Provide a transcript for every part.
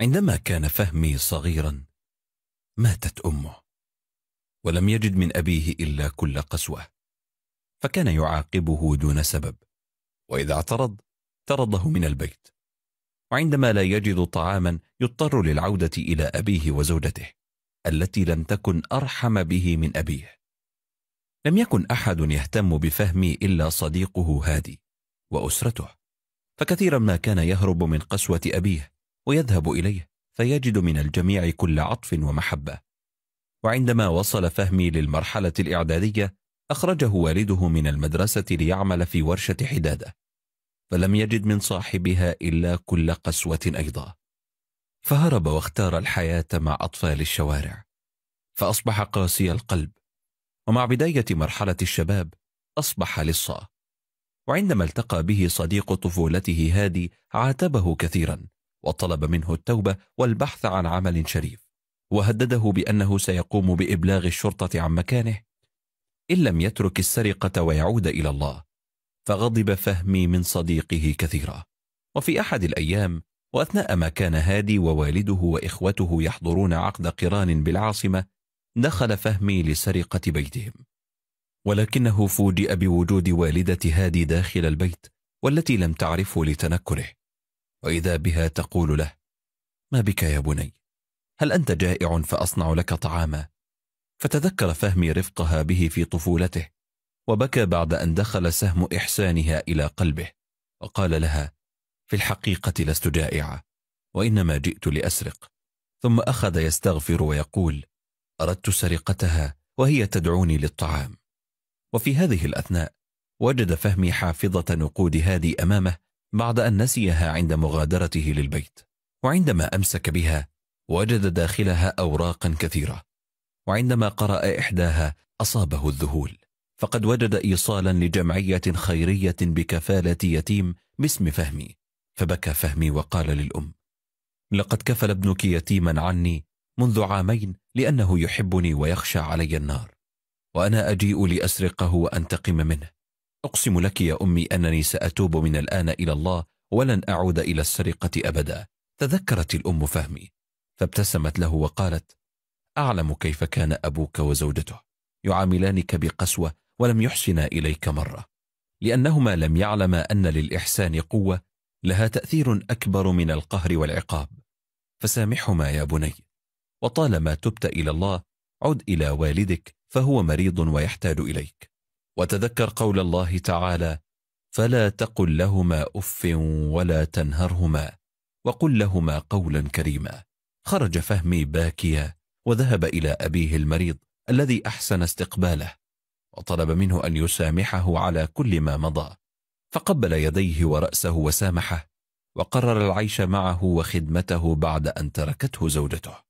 عندما كان فهمي صغيرا ماتت امه ولم يجد من ابيه الا كل قسوه فكان يعاقبه دون سبب واذا اعترض طرده من البيت وعندما لا يجد طعاما يضطر للعوده الى ابيه وزوجته التي لم تكن ارحم به من ابيه لم يكن احد يهتم بفهمي الا صديقه هادي واسرته فكثيرا ما كان يهرب من قسوه ابيه ويذهب إليه فيجد من الجميع كل عطف ومحبة وعندما وصل فهمي للمرحلة الإعدادية أخرجه والده من المدرسة ليعمل في ورشة حدادة فلم يجد من صاحبها إلا كل قسوة أيضا فهرب واختار الحياة مع أطفال الشوارع فأصبح قاسي القلب ومع بداية مرحلة الشباب أصبح لصا وعندما التقى به صديق طفولته هادي عاتبه كثيرا وطلب منه التوبة والبحث عن عمل شريف وهدده بأنه سيقوم بإبلاغ الشرطة عن مكانه إن لم يترك السرقة ويعود إلى الله فغضب فهمي من صديقه كثيرا وفي أحد الأيام وأثناء ما كان هادي ووالده وإخوته يحضرون عقد قران بالعاصمة دخل فهمي لسرقة بيتهم ولكنه فوجئ بوجود والدة هادي داخل البيت والتي لم تعرفه لتنكره وإذا بها تقول له ما بك يا بني هل أنت جائع فأصنع لك طعاما فتذكر فهمي رفقها به في طفولته وبكى بعد أن دخل سهم إحسانها إلى قلبه وقال لها في الحقيقة لست جائعة وإنما جئت لأسرق ثم أخذ يستغفر ويقول أردت سرقتها وهي تدعوني للطعام وفي هذه الأثناء وجد فهمي حافظة نقود هادي أمامه بعد أن نسيها عند مغادرته للبيت وعندما أمسك بها وجد داخلها أوراقا كثيرة وعندما قرأ إحداها أصابه الذهول فقد وجد إيصالا لجمعية خيرية بكفالة يتيم باسم فهمي فبكى فهمي وقال للأم لقد كفل ابنك يتيما عني منذ عامين لأنه يحبني ويخشى علي النار وأنا أجيء لأسرقه وأنتقم منه أقسم لك يا أمي أنني سأتوب من الآن إلى الله ولن أعود إلى السرقة أبدا تذكرت الأم فهمي فابتسمت له وقالت أعلم كيف كان أبوك وزوجته يعاملانك بقسوة ولم يحسنا إليك مرة لأنهما لم يعلما أن للإحسان قوة لها تأثير أكبر من القهر والعقاب فسامحهما يا بني وطالما تبت إلى الله عد إلى والدك فهو مريض ويحتاج إليك وتذكر قول الله تعالى فلا تقل لهما أف ولا تنهرهما وقل لهما قولا كريما خرج فهمي باكيا وذهب إلى أبيه المريض الذي أحسن استقباله وطلب منه أن يسامحه على كل ما مضى فقبل يديه ورأسه وسامحه وقرر العيش معه وخدمته بعد أن تركته زوجته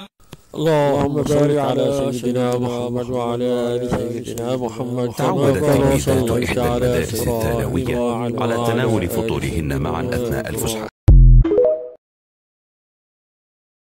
اللهم بارك على سيدنا محمد وعلى آل سيدنا محمد تعود تلاميذ إحدى المدارس الثانوية على تناول فطورهن معا أثناء الفسحة